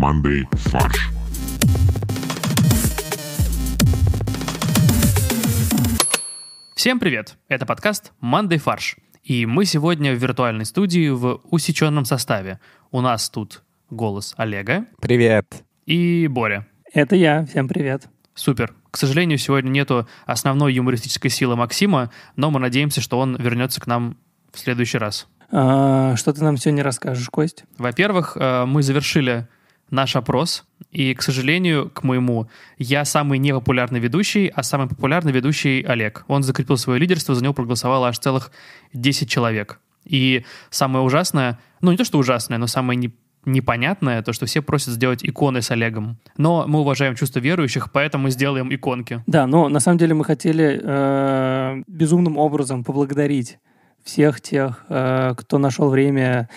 Monday Fudge. Всем привет! Это подкаст «Мандай фарш». И мы сегодня в виртуальной студии в усеченном составе. У нас тут голос Олега. Привет! И Боря. Это я. Всем привет. Супер. К сожалению, сегодня нету основной юмористической силы Максима, но мы надеемся, что он вернется к нам в следующий раз. А, что ты нам сегодня расскажешь, Кость? Во-первых, э, мы завершили наш опрос. И, к сожалению, к моему, я самый непопулярный ведущий, а самый популярный ведущий Олег. Он закрепил свое лидерство, за него проголосовало аж целых 10 человек. И самое ужасное, ну не то что ужасное, но самое не непонятное, то, что все просят сделать иконы с Олегом. Но мы уважаем чувство верующих, поэтому сделаем иконки. Да, но на самом деле мы хотели э, безумным образом поблагодарить всех тех, э, кто нашел время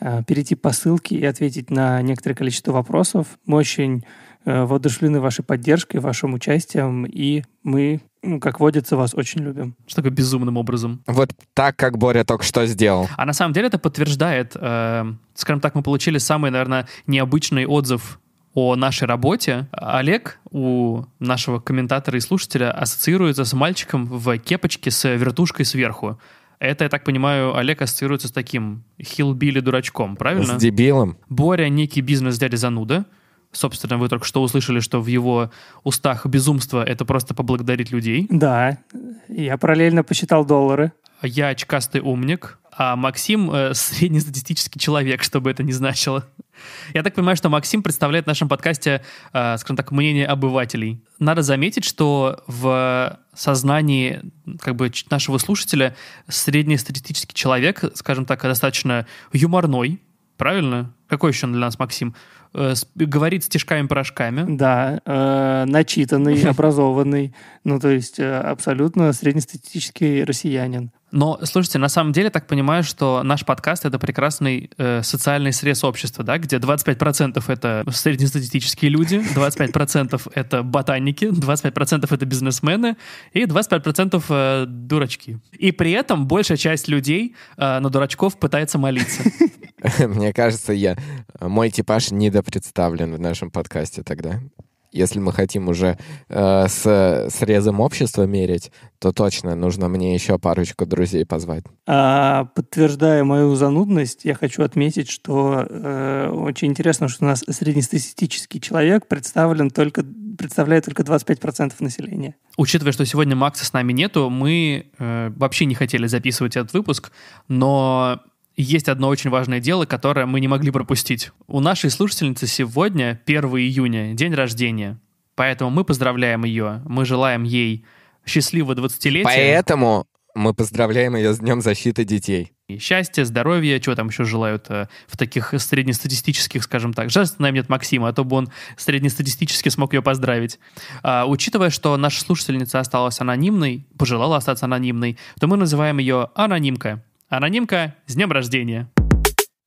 Э, перейти по ссылке и ответить на некоторое количество вопросов. Мы очень э, воодушевлены вашей поддержкой, вашим участием, и мы, ну, как водится, вас очень любим. Что такое безумным образом? Вот так, как Боря только что сделал. А на самом деле это подтверждает, э, скажем так, мы получили самый, наверное, необычный отзыв о нашей работе. Олег у нашего комментатора и слушателя ассоциируется с мальчиком в кепочке с вертушкой сверху. Это, я так понимаю, Олег ассоциируется с таким хилбили-дурачком, правильно? С дебилом. Боря — некий бизнес-дядя зануда. Собственно, вы только что услышали, что в его устах безумство — это просто поблагодарить людей. Да, я параллельно посчитал доллары. Я очкастый умник, а Максим э, — среднестатистический человек, чтобы это не значило. Я так понимаю, что Максим представляет в нашем подкасте, э, скажем так, мнение обывателей. Надо заметить, что в сознании как бы нашего слушателя среднестатистический человек, скажем так, достаточно юморной, правильно? Какой еще он для нас, Максим? Э, с, говорит стишками-порошками. Да, э, начитанный, образованный, ну, то есть э, абсолютно среднестатистический россиянин. Но, слушайте, на самом деле так понимаю, что наш подкаст — это прекрасный э, социальный срез общества, да, где 25% — это среднестатистические люди, 25% — это ботаники, 25% — это бизнесмены и 25% э, дурачки. И при этом большая часть людей э, на дурачков пытается молиться. Мне кажется, я мой типаж недопредставлен в нашем подкасте тогда если мы хотим уже э, с э, срезом общества мерить, то точно нужно мне еще парочку друзей позвать. А, подтверждая мою занудность, я хочу отметить, что э, очень интересно, что у нас среднестатистический человек представлен только, представляет только 25% населения. Учитывая, что сегодня Макса с нами нету, мы э, вообще не хотели записывать этот выпуск, но есть одно очень важное дело, которое мы не могли пропустить. У нашей слушательницы сегодня 1 июня, день рождения. Поэтому мы поздравляем ее, мы желаем ей счастливого 20-летия. Поэтому мы поздравляем ее с Днем защиты детей. И счастья, здоровья, чего там еще желают э, в таких среднестатистических, скажем так. Жаль, что с нами нет Максима, а то бы он среднестатистически смог ее поздравить. А, учитывая, что наша слушательница осталась анонимной, пожелала остаться анонимной, то мы называем ее анонимка. Анонимка с днем рождения!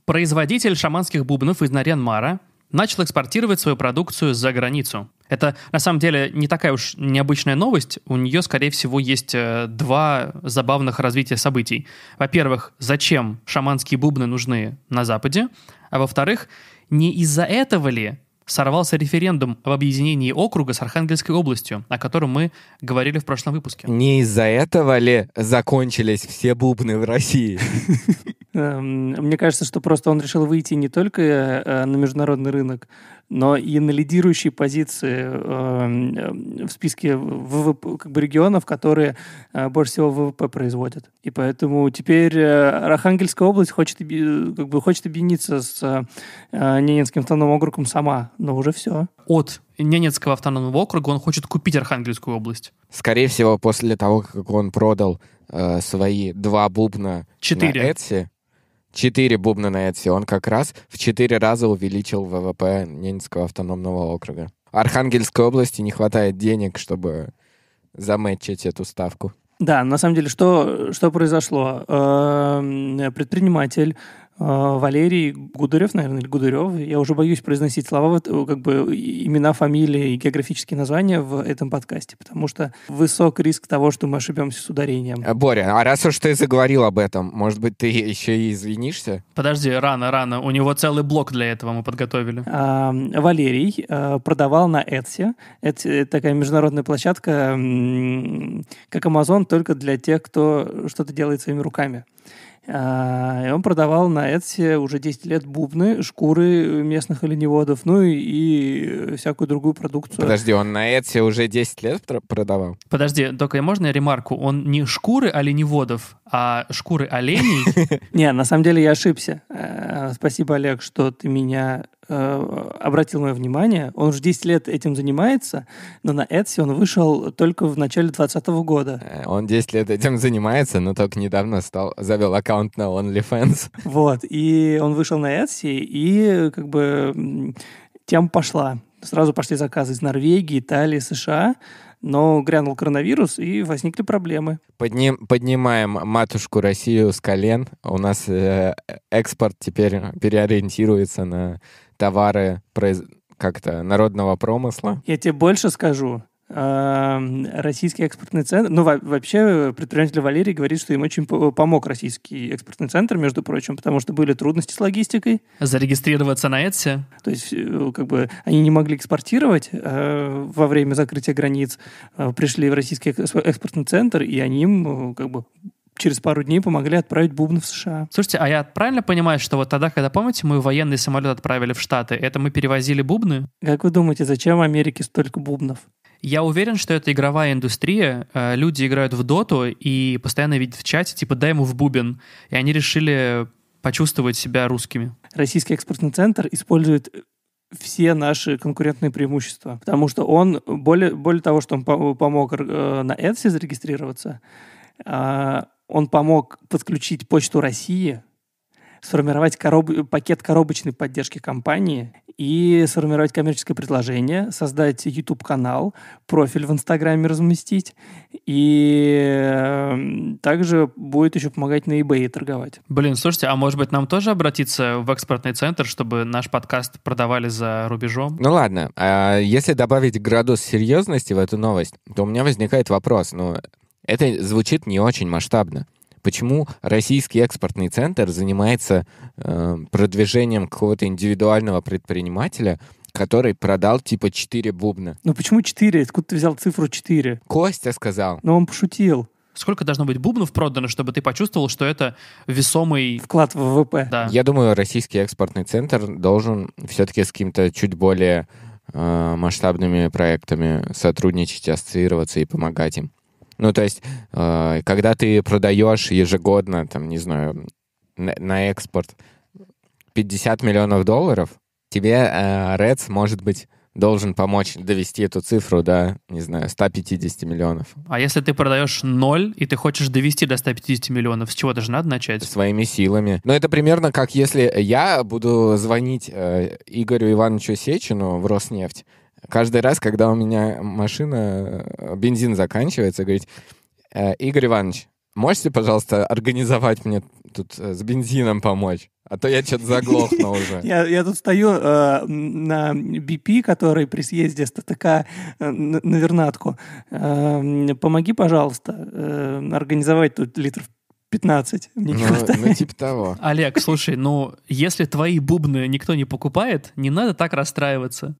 Производитель шаманских бубнов из Нарьян-Мара начал экспортировать свою продукцию за границу. Это на самом деле не такая уж необычная новость. У нее, скорее всего, есть э, два забавных развития событий. Во-первых, зачем шаманские бубны нужны на Западе? А во-вторых, не из-за этого ли сорвался референдум об объединении округа с Архангельской областью, о котором мы говорили в прошлом выпуске. Не из-за этого ли закончились все бубны в России? Эм, мне кажется, что просто он решил выйти не только э, на международный рынок, но и на лидирующие позиции эм, в списке ВВП, как бы регионов, которые э, больше всего ВВП производят. И поэтому теперь э, Архангельская область хочет, как бы, хочет объединиться с Ненецким автономным округом сама, но уже все. От Ненецкого автономного округа он хочет купить Архангельскую область. Скорее всего, после того, как он продал свои два бубна Четыре. на Etsy, Четыре бубна на Этси. Он как раз в четыре раза увеличил ВВП Ненецкого автономного округа. Архангельской области не хватает денег, чтобы заметчить эту ставку. Да, на самом деле, что, что произошло? Эм, предприниматель а, Валерий Гударев, наверное, или Гударев. Я уже боюсь произносить слова, э, как бы имена, фамилии и географические названия в этом подкасте, потому что высок риск того, что мы ошибемся с ударением. Э, Боря, а раз уж ты заговорил об этом, может быть, ты еще и извинишься? Подожди, рано, рано. У него целый блок для этого мы подготовили. А, Валерий а, продавал на Etsy. Etsy — такая международная площадка, как Amazon, только для тех, кто что-то делает своими руками. А, и он продавал на Etsy уже 10 лет бубны, шкуры местных оленеводов, ну и, и всякую другую продукцию. Подожди, он на Etsy уже 10 лет продавал? Подожди, только можно я ремарку? Он не шкуры оленеводов, а шкуры оленей? Не, на самом деле я ошибся. Э, спасибо, Олег, что ты меня Э, обратил мое внимание. Он уже 10 лет этим занимается, но на Etsy он вышел только в начале 2020 года. Э, он 10 лет этим занимается, но только недавно стал, завел аккаунт на OnlyFans. Вот, и он вышел на Etsy, и как бы тем пошла. Сразу пошли заказы из Норвегии, Италии, США но грянул коронавирус, и возникли проблемы. Подним, поднимаем матушку Россию с колен. У нас э, экспорт теперь переориентируется на товары произ... как-то народного промысла. Я тебе больше скажу. Эм, российский экспортный центр, ну, вообще э, предприниматель Валерий говорит, что им очень помог российский экспортный центр, между прочим, потому что были трудности с логистикой. Зарегистрироваться на Etsy? То есть, э, как бы, они не могли экспортировать э, во время закрытия границ, пришли в российский экспортный центр, и они им, как бы, через пару дней помогли отправить бубны в США. Слушайте, а я правильно понимаю, что вот тогда, когда, помните, мы военный самолет отправили в Штаты, это мы перевозили бубны? Как вы думаете, зачем Америке столько бубнов? Я уверен, что это игровая индустрия. Э, люди играют в доту и постоянно видят в чате, типа, дай ему в бубен. И они решили почувствовать себя русскими. Российский экспортный центр использует э, все наши конкурентные преимущества. Потому что он, более, более того, что он помог э, на Etsy зарегистрироваться, а, он помог подключить Почту России сформировать короб... пакет коробочной поддержки компании и сформировать коммерческое предложение, создать YouTube-канал, профиль в Инстаграме разместить, и эм, также будет еще помогать на eBay торговать. Блин, слушайте, а может быть нам тоже обратиться в экспортный центр, чтобы наш подкаст продавали за рубежом? Ну ладно, а если добавить градус серьезности в эту новость, то у меня возникает вопрос, ну, это звучит не очень масштабно. Почему российский экспортный центр занимается э, продвижением какого-то индивидуального предпринимателя, который продал типа 4 бубна? Ну почему 4? Откуда ты взял цифру 4? Костя сказал. Но ну, он пошутил. Сколько должно быть бубнов продано, чтобы ты почувствовал, что это весомый... Вклад в ВВП. Да. Я думаю, российский экспортный центр должен все-таки с каким-то чуть более э, масштабными проектами сотрудничать, ассоциироваться и помогать им. Ну, то есть, э, когда ты продаешь ежегодно, там, не знаю, на, на экспорт 50 миллионов долларов, тебе э, Reds, может быть, должен помочь довести эту цифру до, не знаю, 150 миллионов. А если ты продаешь ноль, и ты хочешь довести до 150 миллионов, с чего даже надо начать? Своими силами. Но ну, это примерно как если я буду звонить э, Игорю Ивановичу Сечину в Роснефть каждый раз, когда у меня машина, э, бензин заканчивается, говорит, «Э, Игорь Иванович, можете, пожалуйста, организовать мне тут э, с бензином помочь? А то я что-то заглохнул уже. Я, я тут стою э, на BP, который при съезде с ТТК э, на, Вернатку. Э, помоги, пожалуйста, э, организовать тут литров 15. Мне не ну, хватает. Ну, типа того. Олег, слушай, ну, если твои бубны никто не покупает, не надо так расстраиваться.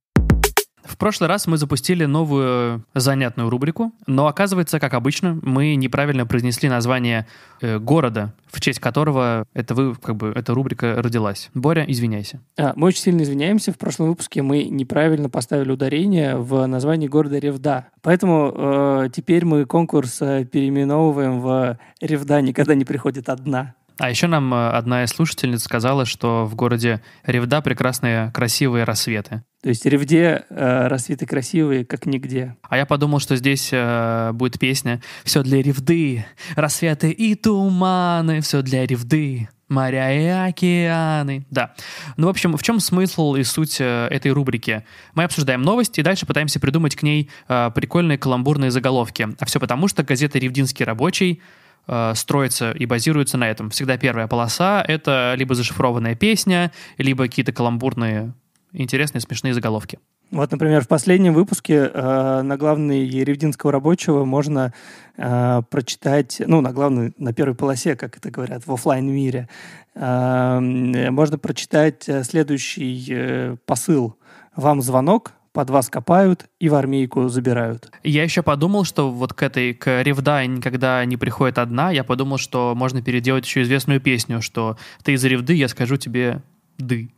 В прошлый раз мы запустили новую занятную рубрику, но оказывается, как обычно, мы неправильно произнесли название э, города, в честь которого это вы, как бы, эта рубрика родилась. Боря, извиняйся. А, мы очень сильно извиняемся. В прошлом выпуске мы неправильно поставили ударение в названии города Ревда. Поэтому э, теперь мы конкурс э, переименовываем в Ревда никогда не приходит одна. А еще нам э, одна из слушательниц сказала, что в городе Ревда прекрасные красивые рассветы. То есть Ревде э, рассветы красивые, как нигде. А я подумал, что здесь э, будет песня «Все для Ревды, рассветы и туманы, все для Ревды, моря и океаны». Да. Ну, в общем, в чем смысл и суть э, этой рубрики? Мы обсуждаем новости и дальше пытаемся придумать к ней э, прикольные каламбурные заголовки. А все потому, что газета «Ревдинский рабочий» Э, строится и базируется на этом. Всегда первая полоса — это либо зашифрованная песня, либо какие-то каламбурные, интересные, смешные заголовки. Вот, например, в последнем выпуске э, на главной Еревдинского рабочего можно э, прочитать, ну, на главной, на первой полосе, как это говорят, в офлайн мире, э, можно прочитать э, следующий э, посыл. Вам звонок, под вас копают и в армейку забирают. Я еще подумал, что вот к этой, к ревда никогда не приходит одна, я подумал, что можно переделать еще известную песню, что ты из ревды, я скажу тебе ды.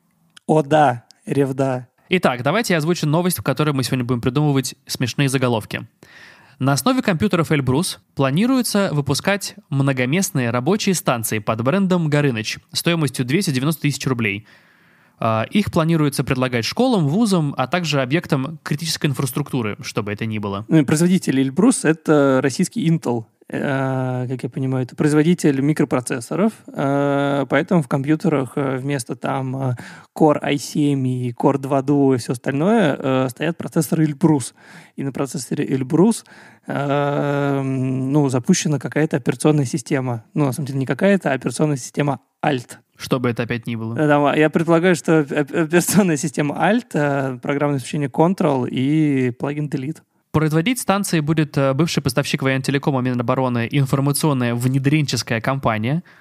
О да, ревда. Итак, давайте я озвучу новость, в которой мы сегодня будем придумывать смешные заголовки. На основе компьютеров Эльбрус планируется выпускать многоместные рабочие станции под брендом Горыныч стоимостью 290 тысяч рублей – а, их планируется предлагать школам, вузам, а также объектам критической инфраструктуры, чтобы это ни было. Э, производитель Эльбрус — это российский Intel. Э, как я понимаю, это производитель микропроцессоров, э, поэтому в компьютерах э, вместо там Core i7 и Core 2 Duo и все остальное стоят процессоры Elbrus. И на процессоре Elbrus ну, запущена какая-то операционная система. Ну, на самом деле, не какая-то, а операционная система Alt. Что бы это опять ни было. Да, я предполагаю, что операционная система Alt, программное обеспечение Control и плагин Delete. Производить станции будет э, бывший поставщик военно-телекома Минобороны информационная внедренческая компания —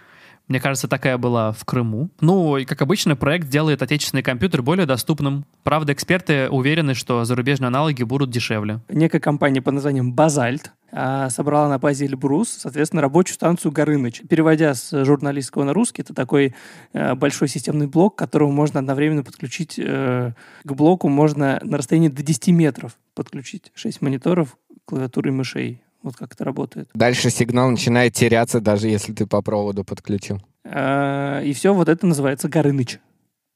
мне кажется, такая была в Крыму. Ну, и как обычно, проект делает отечественный компьютер более доступным. Правда, эксперты уверены, что зарубежные аналоги будут дешевле. Некая компания под названием «Базальт» а, собрала на базе Эльбрус, соответственно, рабочую станцию Горыныч. Переводя с журналистского на русский, это такой э, большой системный блок, к которому можно одновременно подключить э, к блоку, можно на расстоянии до 10 метров подключить 6 мониторов, клавиатуры и мышей вот как это работает. Дальше сигнал начинает теряться, даже если ты по проводу подключил. А, и все, вот это называется Горыныч.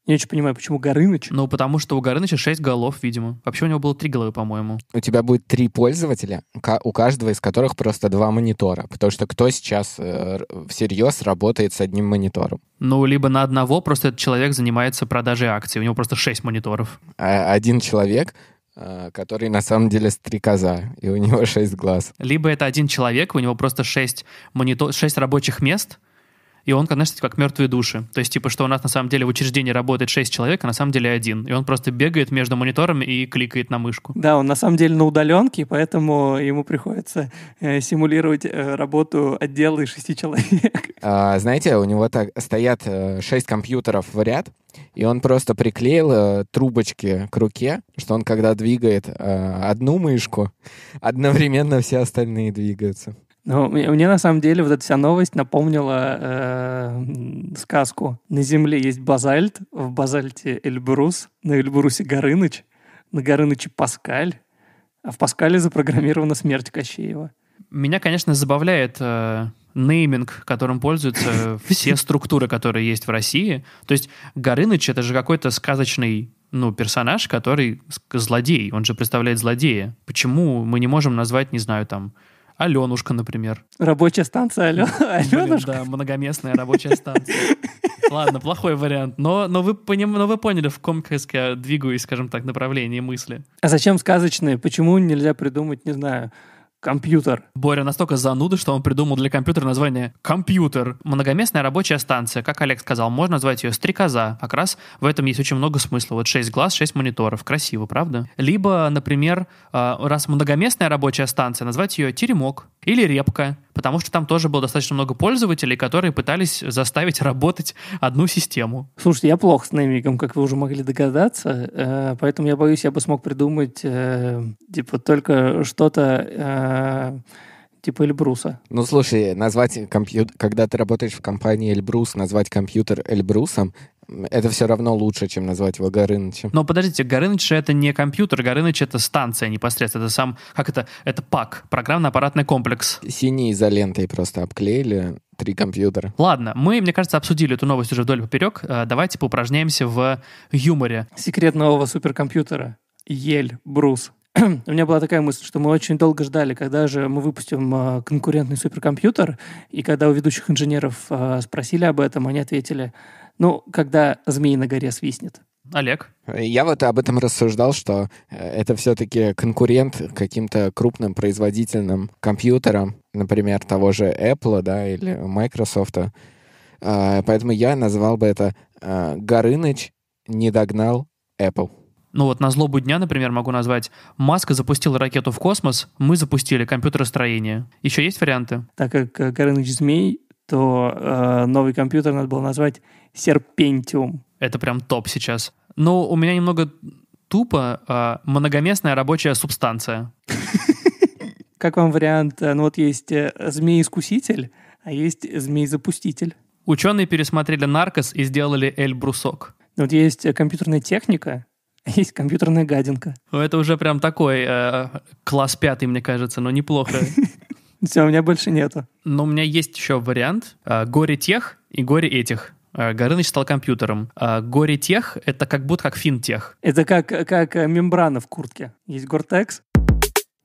Я очень понимаю, почему Горыныч. Ну, потому что у Горыныча 6 голов, видимо. Вообще у него было 3 головы, по-моему. У тебя будет 3 пользователя, у каждого из которых просто 2 монитора. Потому что кто сейчас э, всерьез работает с одним монитором? Ну, либо на одного просто этот человек занимается продажей акций. У него просто 6 мониторов. А, один человек а, который на самом деле стрекоза, и у него шесть глаз. Либо это один человек, у него просто шесть, монитор, шесть рабочих мест — и он относится типа, как мертвые души. То есть, типа, что у нас на самом деле в учреждении работает 6 человек, а на самом деле один. И он просто бегает между мониторами и кликает на мышку. Да, он на самом деле на удаленке, поэтому ему приходится э, симулировать э, работу отдела из 6 человек. А, знаете, у него так стоят э, 6 компьютеров в ряд, и он просто приклеил э, трубочки к руке, что он когда двигает э, одну мышку, одновременно все остальные двигаются. Ну, мне, мне на самом деле вот эта вся новость напомнила э, сказку. На земле есть базальт, в базальте Эльбрус, на Эльбрусе Горыныч, на Горыныче Паскаль, а в Паскале запрограммирована смерть Кощеева. Меня, конечно, забавляет э, нейминг, которым пользуются все структуры, которые есть в России. То есть Горыныч — это же какой-то сказочный ну, персонаж, который злодей. Он же представляет злодея. Почему мы не можем назвать, не знаю, там, Аленушка, например. Рабочая станция Алё... Аленушка? Блин, да, многоместная рабочая станция. Ладно, плохой вариант. Но, но, вы поним... но вы поняли, в ком я двигаюсь, скажем так, направлении мысли. А зачем сказочные? Почему нельзя придумать, не знаю, Компьютер. Боря настолько зануда, что он придумал для компьютера название «компьютер». Многоместная рабочая станция, как Олег сказал, можно назвать ее «стрекоза». Как раз в этом есть очень много смысла. Вот шесть глаз, шесть мониторов. Красиво, правда? Либо, например, а, раз многоместная рабочая станция, назвать ее «теремок» или «репка» потому что там тоже было достаточно много пользователей, которые пытались заставить работать одну систему. Слушайте, я плох с неймингом, как вы уже могли догадаться, э, поэтому я боюсь, я бы смог придумать э, типа только что-то э, типа Эльбруса. Ну, слушай, назвать компьютер, когда ты работаешь в компании Эльбрус, назвать компьютер Эльбрусом, это все равно лучше, чем назвать его Горынычем. Но подождите, Горыныч это не компьютер, Горыныч это станция непосредственно, это сам, как это, это ПАК, программно-аппаратный комплекс. Синей изолентой просто обклеили три компьютера. Ладно, мы, мне кажется, обсудили эту новость уже вдоль поперек. Э, давайте поупражняемся в юморе. Секрет нового суперкомпьютера. Ель, Брус. У меня была такая мысль, что мы очень долго ждали, когда же мы выпустим э, конкурентный суперкомпьютер, и когда у ведущих инженеров э, спросили об этом, они ответили – ну, когда змеи на горе свистнет. Олег? Я вот об этом рассуждал, что э, это все-таки конкурент каким-то крупным производительным компьютерам, например, того же Apple да, или Microsoft. А, поэтому я назвал бы это э, «Горыныч не догнал Apple». Ну вот на злобу дня, например, могу назвать «Маск запустил ракету в космос, мы запустили компьютеростроение». Еще есть варианты? Так как э, Горыныч змей, то э, новый компьютер надо было назвать Serpentium. Это прям топ сейчас. Ну, у меня немного тупо э, многоместная рабочая субстанция. Как вам вариант? Ну вот есть э, змеи искуситель а есть змей-запуститель. Ученые пересмотрели «Наркос» и сделали «Эль-брусок». Ну, вот есть э, компьютерная техника, а есть компьютерная гадинка. Ну, это уже прям такой э, класс пятый, мне кажется, но неплохо. Все, у меня больше нету. Но у меня есть еще вариант. А, горе тех и горе этих. А, Горыныч стал компьютером. А, горе тех — это как будто как финтех. Это как, как э, мембрана в куртке. Есть гортекс,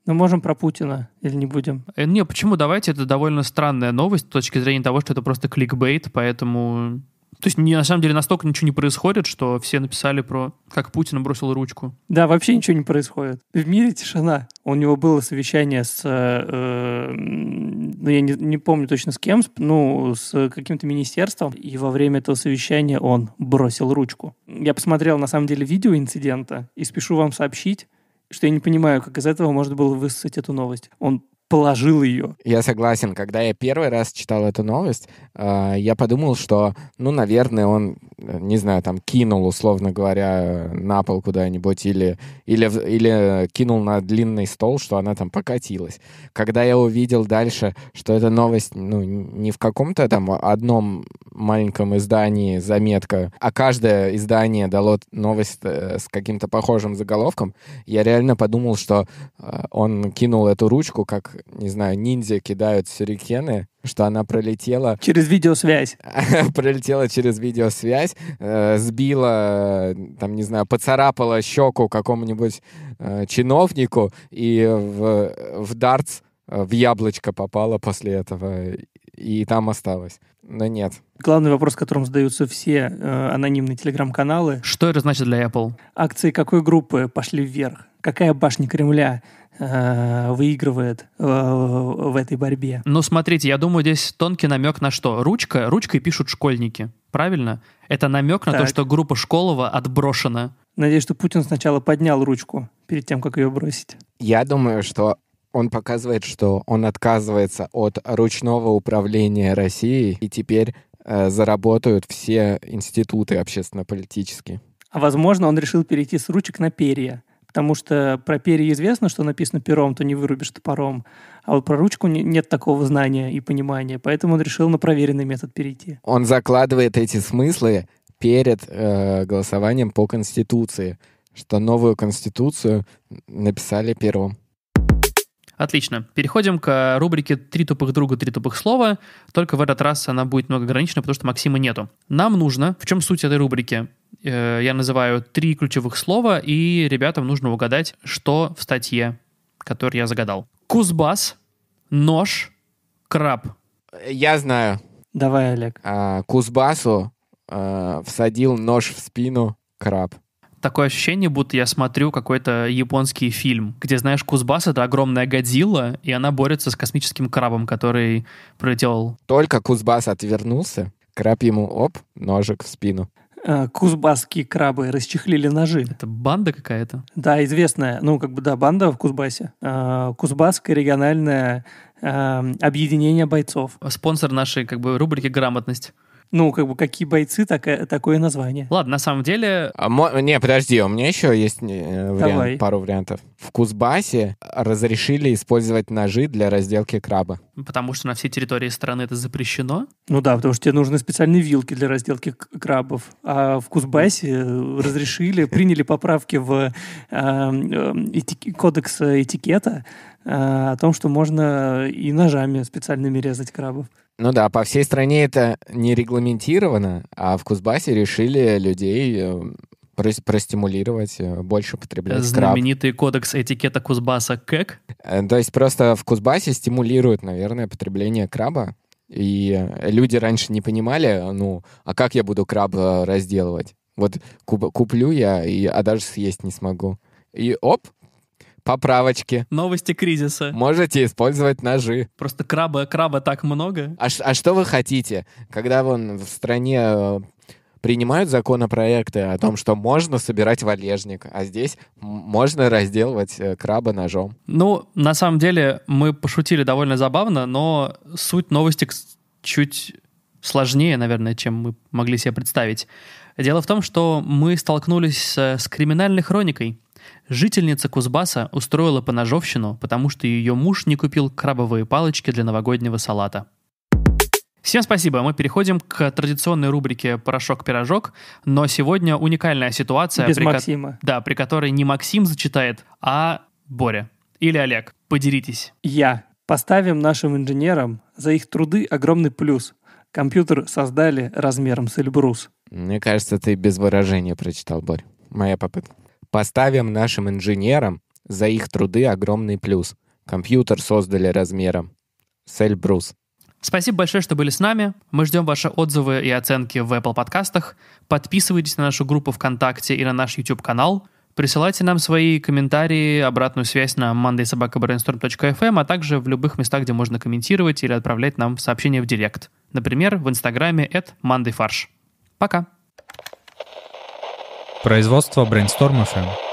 ну, можем про Путина или не будем? Э, не, почему? Давайте, это довольно странная новость с точки зрения того, что это просто кликбейт, поэтому то есть не, на самом деле настолько ничего не происходит, что все написали про как Путин бросил ручку. Да, вообще ничего не происходит. В мире тишина. У него было совещание с, э, э ну я не, не помню точно с кем, ну с каким-то министерством, и во время этого совещания он бросил ручку. Я посмотрел на самом деле видео инцидента и спешу вам сообщить, что я не понимаю, как из этого можно было высосать эту новость. Он положил ее. Я согласен. Когда я первый раз читал эту новость, э, я подумал, что, ну, наверное, он, э, не знаю, там кинул, условно говоря, на пол куда-нибудь или, или, или кинул на длинный стол, что она там покатилась. Когда я увидел дальше, что эта новость, ну, не в каком-то там одном маленьком издании заметка, а каждое издание дало новость э, с каким-то похожим заголовком, я реально подумал, что э, он кинул эту ручку как не знаю, ниндзя кидают сюрикены, что она пролетела... Через видеосвязь. пролетела через видеосвязь, э, сбила, там, не знаю, поцарапала щеку какому-нибудь э, чиновнику и в, в дартс, э, в яблочко попала после этого и там осталось. Но нет. Главный вопрос, которым задаются все э, анонимные телеграм-каналы. Что это значит для Apple? Акции какой группы пошли вверх? Какая башня Кремля Э, выигрывает э, в этой борьбе. Ну, смотрите, я думаю, здесь тонкий намек на что? Ручка, ручкой пишут школьники, правильно? Это намек на так. то, что группа Школова отброшена. Надеюсь, что Путин сначала поднял ручку перед тем, как ее бросить. Я думаю, что он показывает, что он отказывается от ручного управления Россией, и теперь э, заработают все институты общественно-политические. А возможно, он решил перейти с ручек на перья Потому что про перья известно, что написано пером, то не вырубишь топором. А вот про ручку нет такого знания и понимания. Поэтому он решил на проверенный метод перейти. Он закладывает эти смыслы перед э, голосованием по Конституции, что новую Конституцию написали пером. Отлично. Переходим к рубрике «Три тупых друга, три тупых слова». Только в этот раз она будет многогранична, потому что Максима нету. Нам нужно... В чем суть этой рубрики? Э, я называю три ключевых слова, и ребятам нужно угадать, что в статье, которую я загадал. Кузбас, нож, краб. Я знаю. Давай, Олег. А, Кузбасу а, э, всадил нож в спину краб такое ощущение, будто я смотрю какой-то японский фильм, где, знаешь, кузбас это огромная Годзилла, и она борется с космическим крабом, который пролетел. Только кузбас отвернулся, краб ему — оп, ножик в спину. Э, кузбасские крабы расчехлили ножи. Это банда какая-то? Да, известная. Ну, как бы, да, банда в Кузбассе. Э, Кузбасское региональное эм, объединение бойцов. Спонсор нашей, как бы, рубрики «Грамотность». Ну, как бы, какие бойцы, так, э, такое название. Ладно, на самом деле... А, мо... Не, подожди, у меня еще есть э, вариант, Давай. пару вариантов. В Кузбассе разрешили использовать ножи для разделки краба. Потому что на всей территории страны это запрещено? Ну да, потому что тебе нужны специальные вилки для разделки крабов. А в Кузбассе э, разрешили, приняли поправки в эм, эм, кодекс этикета э, о том, что можно и ножами специальными резать крабов. Ну да, по всей стране это не регламентировано, а в Кузбассе решили людей э, простимулировать э, больше потреблять Знаменитый краб. кодекс этикета Кузбасса КЭК? Э, то есть просто в Кузбассе стимулируют, наверное, потребление краба. И люди раньше не понимали, ну, а как я буду краб разделывать? Вот куп- куплю я, и, а даже съесть не смогу. И оп, Поправочки. Новости кризиса. Можете использовать ножи. Просто краба, краба так много. А, а что вы хотите? Когда вон в стране э, принимают законопроекты о том, что можно собирать валежник, а здесь можно разделывать э, краба ножом. Ну, на самом деле, мы пошутили довольно забавно, но суть новости чуть сложнее, наверное, чем мы могли себе представить. Дело в том, что мы столкнулись э, с криминальной хроникой. Жительница Кузбасса устроила поножовщину, потому что ее муж не купил крабовые палочки для новогоднего салата. Всем спасибо. Мы переходим к традиционной рубрике «Порошок-пирожок», но сегодня уникальная ситуация. Без при Максима. Ко... Да, при которой не Максим зачитает, а Боря. Или Олег. Поделитесь. Я. Поставим нашим инженерам за их труды огромный плюс. Компьютер создали размером с Эльбрус. Мне кажется, ты без выражения прочитал, Борь. Моя попытка. Поставим нашим инженерам за их труды огромный плюс. Компьютер создали размером. с Эльбрус. Спасибо большое, что были с нами. Мы ждем ваши отзывы и оценки в Apple подкастах. Подписывайтесь на нашу группу ВКонтакте и на наш YouTube-канал. Присылайте нам свои комментарии, обратную связь на mondaysobakabrainstorm.fm, эм, а также в любых местах, где можно комментировать или отправлять нам сообщения в директ. Например, в Инстаграме at mondayfarsh. Пока! Производство Brainstorm FM.